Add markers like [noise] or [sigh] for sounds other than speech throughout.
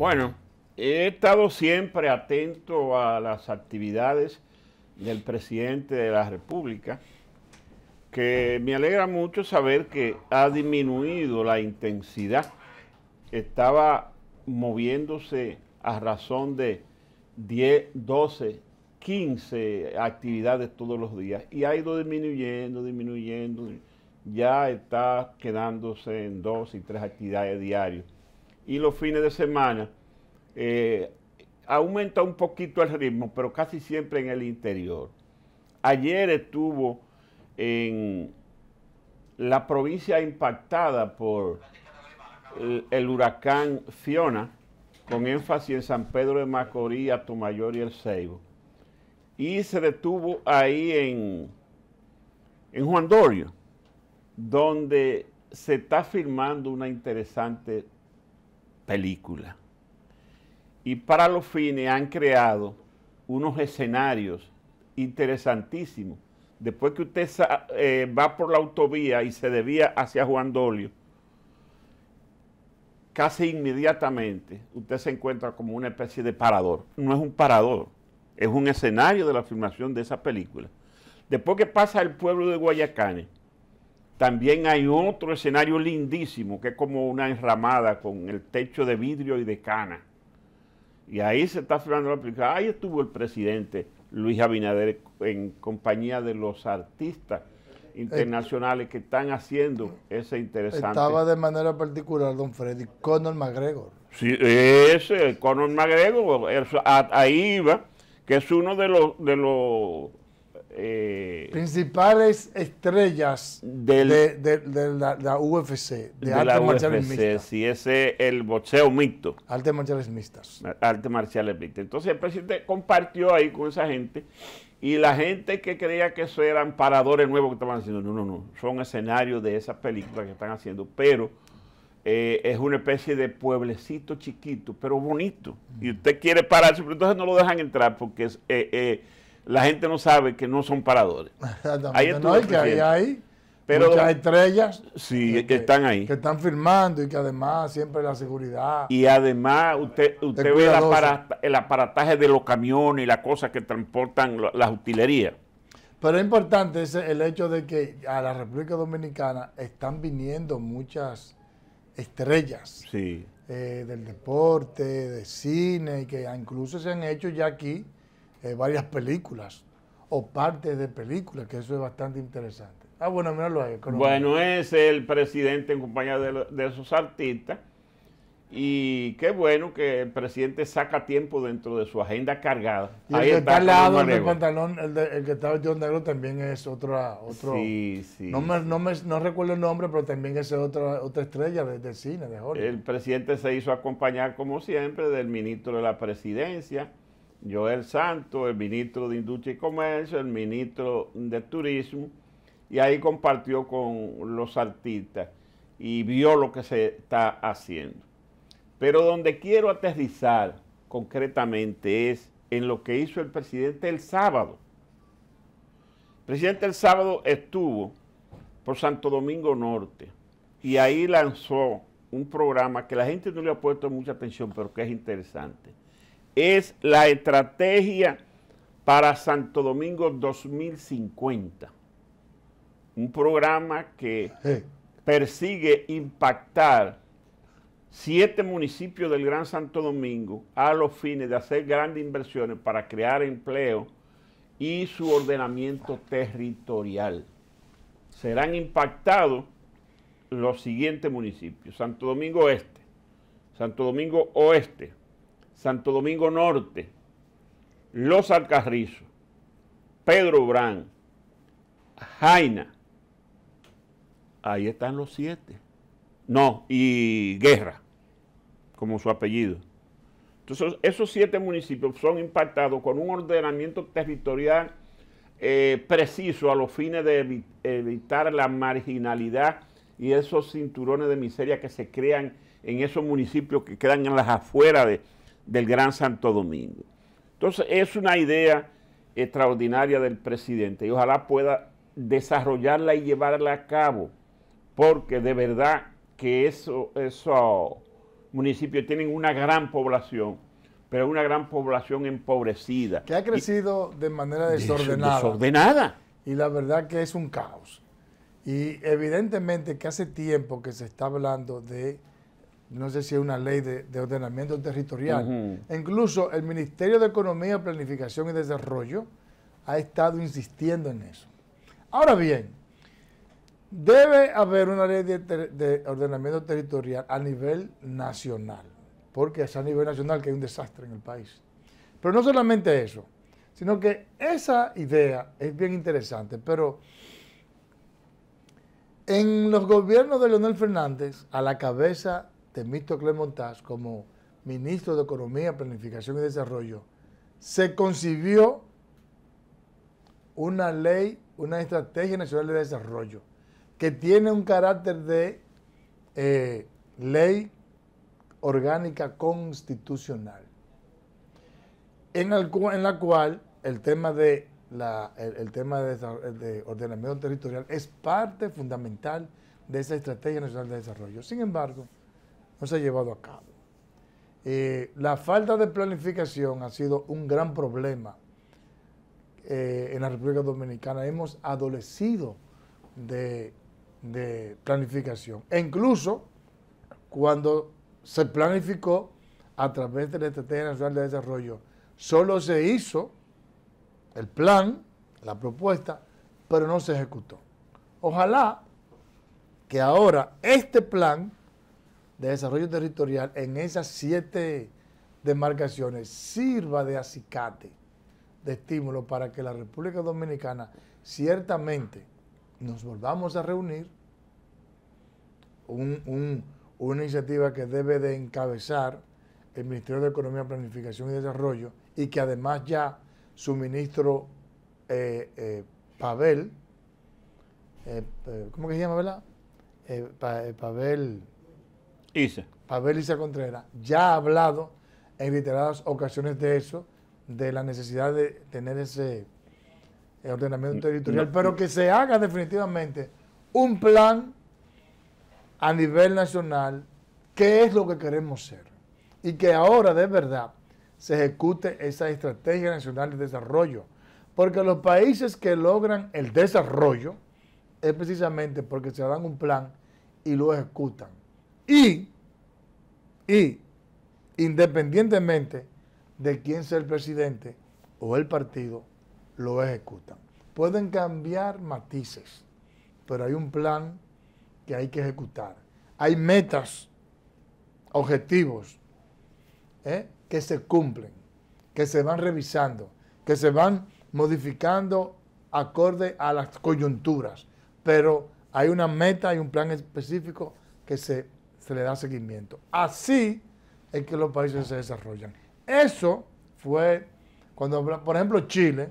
Bueno, he estado siempre atento a las actividades del presidente de la República, que me alegra mucho saber que ha disminuido la intensidad. Estaba moviéndose a razón de 10, 12, 15 actividades todos los días y ha ido disminuyendo, disminuyendo. Ya está quedándose en dos y tres actividades diarias y los fines de semana, eh, aumenta un poquito el ritmo, pero casi siempre en el interior. Ayer estuvo en la provincia impactada por el, huracán Fiona, con énfasis en San Pedro de Macorís, Atomayor y El Ceibo. Y se detuvo ahí en, en Juan Dorio, donde se está firmando una interesante película. Y para los fines han creado unos escenarios interesantísimos. Después que usted eh, va por la autovía y se debía hacia Juan Dolio, casi inmediatamente usted se encuentra como una especie de parador. No es un parador, es un escenario de la filmación de esa película. Después que pasa el pueblo de Guayacanes, también hay otro escenario lindísimo, que es como una enramada con el techo de vidrio y de cana. Y ahí se está filmando la película. Ahí estuvo el presidente Luis Abinader en compañía de los artistas internacionales que están haciendo ese interesante. Estaba de manera particular don Freddy Conor McGregor. Sí, ese, Conor McGregor, ahí iba, que es uno de los, de los eh, principales estrellas de, la, UFC, de, artes marciales mixtas. Si ese es el boxeo mixto. Artes marciales mixtas. Artes marciales mixtas. Entonces el presidente compartió ahí con esa gente y la gente que creía que eso eran paradores nuevos que estaban haciendo, no, no, no, son escenarios de esas películas que están haciendo, pero eh, es una especie de pueblecito chiquito, pero bonito. Y usted quiere pararse, pero entonces no lo dejan entrar porque es... Eh, la gente no sabe que no son paradores. [laughs] Ahí estuvo que hay, ahí pero, muchas estrellas sí, que, están ahí. Que están firmando y que además siempre la seguridad. Y además usted, usted ve el, aparataje de los camiones y las cosas que transportan las utilerías. Pero es importante el hecho de que a la República Dominicana están viniendo muchas estrellas eh, del deporte, de cine, que incluso se han hecho ya aquí eh, varias películas o partes de películas, que eso es bastante interesante. Ah, bueno, lo Bueno, es el presidente en compañía de, de esos artistas. Y qué bueno que el presidente saca tiempo dentro de su agenda cargada. Ahí el que está, al lado el, el, que está John Negro también es otra, otro. Sí, No, no, no recuerdo el nombre, pero también es otra, otra estrella del cine, de Hollywood. El presidente se hizo acompañar, como siempre, del ministro de la presidencia, Joel Santos, el ministro de Industria y Comercio, el ministro de Turismo, y ahí compartió con los artistas y vio lo que se está haciendo. Pero donde quiero aterrizar concretamente es en lo que hizo el presidente el sábado. El presidente el sábado estuvo por Santo Domingo Norte y ahí lanzó un programa que la gente no le ha puesto mucha atención, pero que es interesante es la estrategia para Santo Domingo 2050. Un programa que persigue impactar siete municipios del Gran Santo Domingo a los fines de hacer grandes inversiones para crear empleo y su ordenamiento territorial. Serán impactados los siguientes municipios. Santo Domingo Oeste, Santo Domingo Oeste, Santo Domingo Norte, Los Alcarrizos, Pedro Brán, Jaina. Ahí están los siete. No, y Guerra, como su apellido. Entonces, esos siete municipios son impactados con un ordenamiento territorial eh, preciso a los fines de evitar la marginalidad y esos cinturones de miseria que se crean en esos municipios que quedan en las afueras de, del Gran Santo Domingo. Entonces es una idea extraordinaria del presidente y ojalá pueda desarrollarla y llevarla a cabo, porque de verdad que eso, esos municipios tienen una gran población, pero una gran población empobrecida. Que ha crecido de manera desordenada. Desordenada. Y la verdad que es un caos. Y evidentemente que hace tiempo que se está hablando de no sé si es una ley de, ordenamiento territorial. E incluso el Ministerio de Economía, Planificación y Desarrollo ha estado insistiendo en eso. Ahora bien, debe haber una ley de, de ordenamiento territorial a nivel nacional, porque es a nivel nacional que hay un desastre en el país. Pero no solamente eso, sino que esa idea es bien interesante, pero en los gobiernos de Leonel Fernández, a la cabeza Mito clemontás como ministro de Economía, Planificación y Desarrollo, se concibió una ley, una estrategia nacional de desarrollo, que tiene un carácter de eh, ley orgánica constitucional, en, la cual el tema de, tema de ordenamiento territorial es parte fundamental de esa estrategia nacional de desarrollo. Sin embargo, no se ha llevado a cabo. Eh, la falta de planificación ha sido un gran problema eh, en la República Dominicana. Hemos adolecido de, de planificación. E incluso cuando se planificó a través de la Estrategia Nacional de Desarrollo, solo se hizo el plan, la propuesta, pero no se ejecutó. Ojalá que ahora este plan de Desarrollo Territorial en esas siete demarcaciones sirva de acicate, de estímulo para que la República Dominicana ciertamente nos volvamos a reunir. una iniciativa que debe de encabezar el Ministerio de Economía, Planificación y Desarrollo y que además ya su ministro eh, eh Pavel, eh, eh, ¿cómo que se llama, verdad? Pavel... Isa. Pavel Contreras ya ha hablado en literadas ocasiones de eso, de la necesidad de tener ese eh, ordenamiento territorial, pero que se haga definitivamente un plan a nivel nacional, qué es lo que queremos ser, y que ahora de verdad se ejecute esa estrategia nacional de desarrollo, porque los países que logran el desarrollo es precisamente porque se dan un plan y lo ejecutan. Y, independientemente de quién sea el presidente o el partido, lo ejecutan. Pueden cambiar matices, pero hay un plan que hay que ejecutar. Hay metas, objetivos, ¿eh? que se cumplen, que se van revisando, que se van modificando acorde a las coyunturas, pero hay una meta, y un plan específico que se se le da seguimiento. Así es que los países se desarrollan. Eso fue cuando, por ejemplo, Chile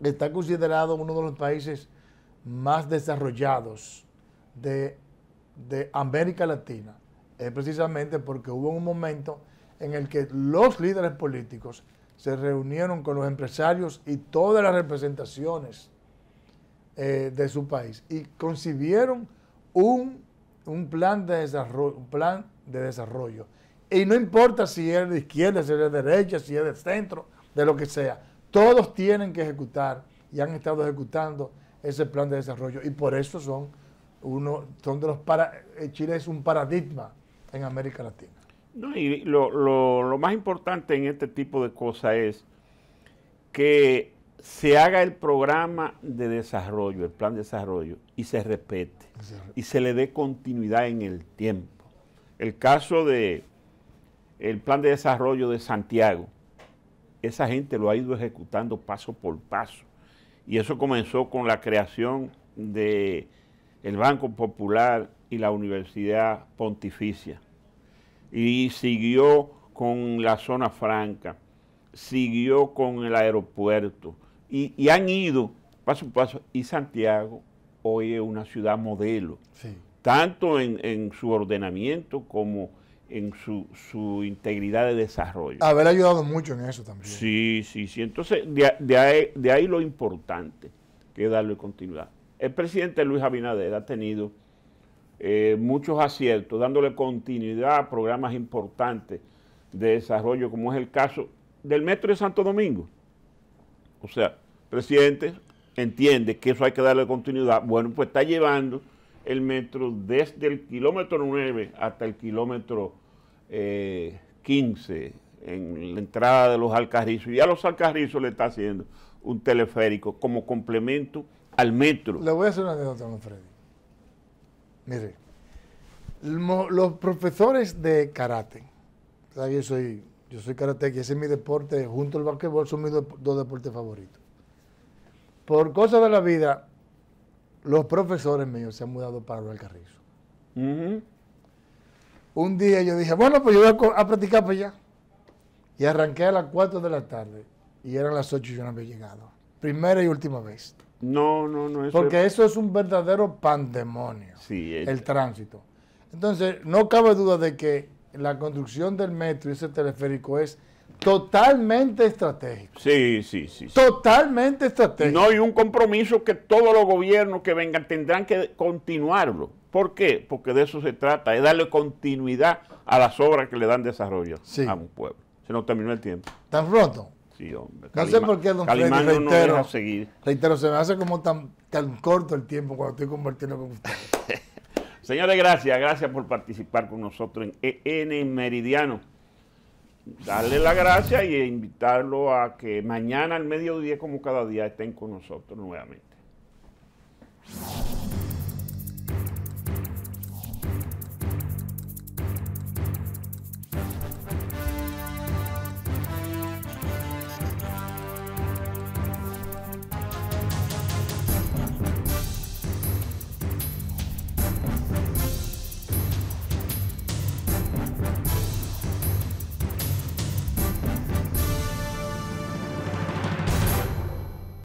está considerado uno de los países más desarrollados de, América Latina, es precisamente porque hubo un momento en el que los líderes políticos se reunieron con los empresarios y todas las representaciones eh, de su país y concibieron un un plan de desarrollo. Un plan de desarrollo. Y no importa si es de izquierda, si es de derecha, si es de centro, de lo que sea. Todos tienen que ejecutar y han estado ejecutando ese plan de desarrollo. Y por eso son uno, son de los para, eh, Chile es un paradigma en América Latina. y lo, lo más importante en este tipo de cosas es que se haga el programa de desarrollo, el plan de desarrollo, y se respete, y se le dé continuidad en el tiempo. El caso de el plan de desarrollo de Santiago, esa gente lo ha ido ejecutando paso por paso. Y eso comenzó con la creación del Banco Popular y la Universidad Pontificia. Y siguió con la zona franca, siguió con el aeropuerto, y, han ido paso a paso. Y Santiago hoy es una ciudad modelo, tanto en, su ordenamiento como en su, integridad de desarrollo. Haber ayudado mucho en eso también. Sí, sí, sí. Entonces, de, ahí, lo importante que es darle continuidad. El presidente Luis Abinader ha tenido eh, muchos aciertos, dándole continuidad a programas importantes de desarrollo, como es el caso del Metro de Santo Domingo. O sea, presidente entiende que eso hay que darle continuidad, bueno, pues está llevando el metro desde el kilómetro 9 hasta el kilómetro 15 eh, en la entrada de los Alcarrizos. Y a los Alcarrizos le está haciendo un teleférico como complemento al metro. Le voy a hacer una anécdota, don Freddy. Mire, los profesores de karate, yo soy, yo soy ese es mi deporte, junto al basquetbol son mis dos deportes favoritos por cosas de la vida, los profesores míos se han mudado para hablar. Carrizo. Un día yo dije, bueno, pues yo voy a, practicar para allá. Y arranqué a las 4 de la tarde y eran las 8 y yo no había llegado. Primera y última vez. No, no, no. Porque eso es un verdadero pandemonio, sí, el tránsito. Entonces, no cabe duda de que la construcción del metro y ese teleférico es Totalmente estratégico. Sí, sí, sí, Totalmente estratégico. No hay un compromiso que todos los gobiernos que vengan tendrán que continuarlo. ¿Por qué? Porque de eso se trata, es darle continuidad a las obras que le dan desarrollo a un pueblo. Se nos terminó el tiempo. ¿Tan roto? Sí, hombre. No sé por qué, don reitero, no seguir. reitero, se me hace como tan, tan corto el tiempo cuando estoy convirtiendo con usted. [laughs] Señores, gracias. Gracias por participar con nosotros en EN Meridiano darle la gracia y invitarlo a que mañana al mediodía, como cada día, estén con nosotros nuevamente.